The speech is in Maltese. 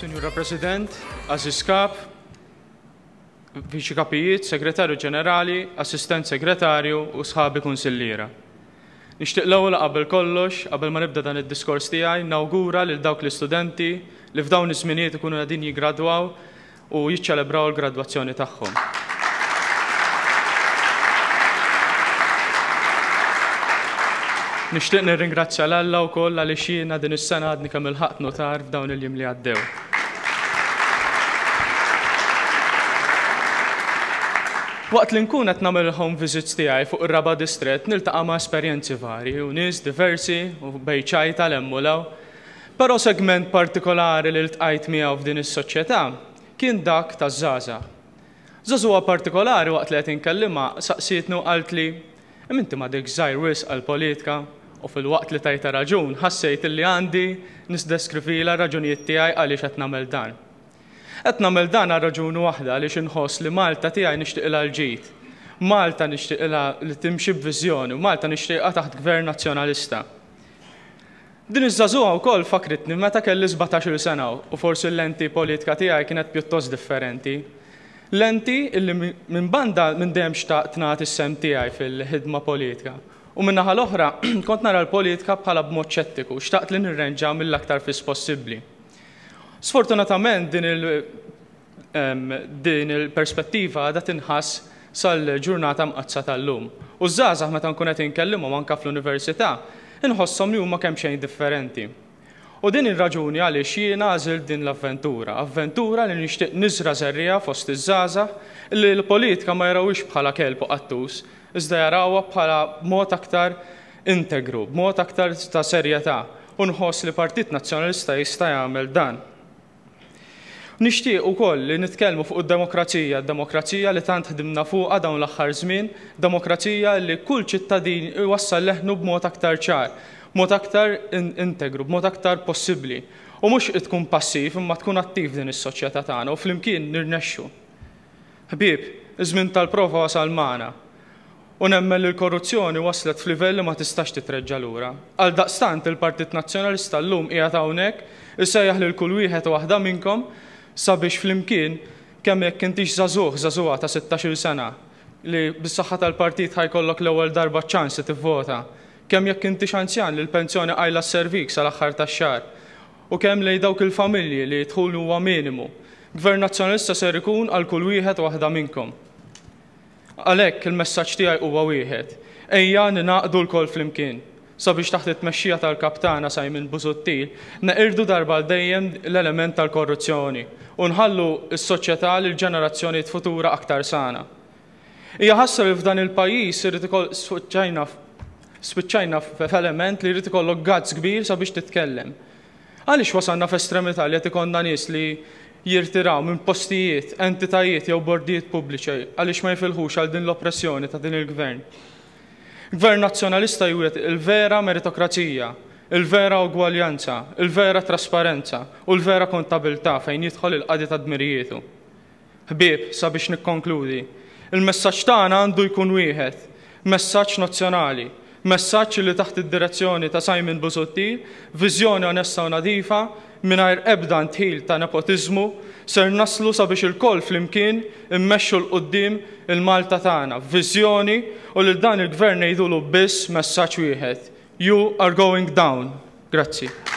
Signora President, Aziz Kap, Viċi Kapijiet, Segretarju Ġenerali, Assistent Segretarju u Sħabi Konsillira. Nixtieq l-ewwel kollox, qabel ma nibda dan id-diskors tiegħi, nawgura lil dawk l-istudenti li f'dawn iż ikunu għadin jiggradwaw u jiċċelebraw l-gradwazzjoni tagħhom. Nixtieq nirringrazzja l-Alla wkoll għaliex jiena din is-sena għadni kamil il-ħadd notar f'dawn il-jiem li għaddew. Waqt li nkun qed nagħmel home visits tiegħi fuq ir-raba distret niltaqa' ma' esperjenzi varji u nies diversi u bejċaj ċajta l-emmulaw. Però segment partikolari li ltqajt miegħu f'din is-soċjetà kien dak ta' żaża. Żażuha partikolari waqt li qed inkellima saqsietni u qalt li inti ma dik żgħir wisq għall-politika u fil-waqt li tajta raġun ħassejt li għandi nisdeskrivila raġunijiet tiegħi għaliex qed nagħmel dan. Qed nagħmel dan raġunu waħda li inħoss li Malta tiegħi nixtieq ilha l-ġid. Malta nixtieq ilha li timxi b'viżjoni, Malta nixtieqha taħt gvern nazzjonalista. Din iż-żażuha wkoll fakritni meta kelli 17-il sena u forsi l-lenti politika tiegħi kienet pjuttost differenti. Lenti illi minn banda minn dejjem xtaqt nagħti is-sem tiegħi fil-ħidma politika. U minn naħa l-oħra kont nara l-politika bħala b'mod ċettiku, xtaqt li nirrenġa mill-aktar fis possibbli. Sfortunatament din il- perspettiva da tinħas sal-ġurnata mqazza tal-lum. U żgħażagħ meta nkun qed inkellimhom anke fl-università, inħossom li huma kemm xejn differenti. U din ir-raġuni għaliex jiena għażil din l-avventura, avventura li nixtieq niżra żerrija fost iż-żgħażagħ li l-politika ma jarawix bħala kelb qattus, iżda jarawha bħala mod aktar integru, b'mod aktar ta' serjetà u nħoss li Partit Nazzjonalista jista' jagħmel dan. Nixtieq ukoll li nitkellmu fuq id-demokrazija, demokrazija li tant ħdimna fuqha dawn l-aħħar żmien, demokrazija li kull ċittadin iwassal leħnu b'mod aktar ċar, mod aktar integru, b-mot aktar possibbli. U mhux tkun passiv imma tkun attiv din is-soċjetà tagħna u flimkien nirnexxu. Ħbieb, iż-żmien tal-prova wasal maħna, U nemmel il-korruzzjoni waslet f'livell li ma tistax titreġġa lura. Għal daqstant il-Partit Nazzjonalista llum qiegħed hawnhekk li l kull wieħed waħda minnkom sabiex flimkien kemm jekk intix zazuħ, zazuħa ta' 16 sena li bis-saħħa tal-partit ħajkollok l-ewwel darba ċans tivvota. Kemm jekk intix anzjan li l-pensjoni għajla s-servik sal-aħħar tax-xar. U kemm lej dawk il-familji li jidħul huwa minimu. Gvern nazzjonalista ser ikun għal kull wieħed waħda minnkom. Għalhekk il-messaġġ tiegħi huwa wieħed. Ejja ninaqdu l-kol flimkien sabiex taħt it-mexxija tal-kaptana Simon Busuttil neqirdu darba dejjem l-element tal-korruzzjoni u nħallu s-soċjetà lil ġenerazzjonijiet futura aktar sana. Hija ħassar li f'dan il-pajjiż irid ikoll f'element li jrid ikollok gazz kbir sabiex titkellem. Għaliex wasanna f'estremità li qed ikonna nies li jirtiraw minn postijiet, entitajiet jew bordijiet pubbliċi għaliex ma jfilħux għal din l-oppressjoni ta' din il-gvern. Gvern nazzjonalista juret il-vera meritokrazija, il-vera ugwaljanza, il-vera trasparenza u l-vera kontabilta fejn jidħol il qadit admirijietu. dmirijietu. Ħbib, sabiex nikkonkludi, il-messaġġ tagħna għandu jkun wieħed, messaġġ nazzjonali, messaġġ li taħt id-direzzjoni ta' Simon Busuttil, viżjoni onesta u nadifa minnajr ebda tħil ta' nepotizmu ser naslu sabiex il-koll flimkien immexxu l qoddim il-Malta tagħna viżjoni u lil dan il-gvern ngħidulu biss messaġġ wieħed. You are going down. Grazzi.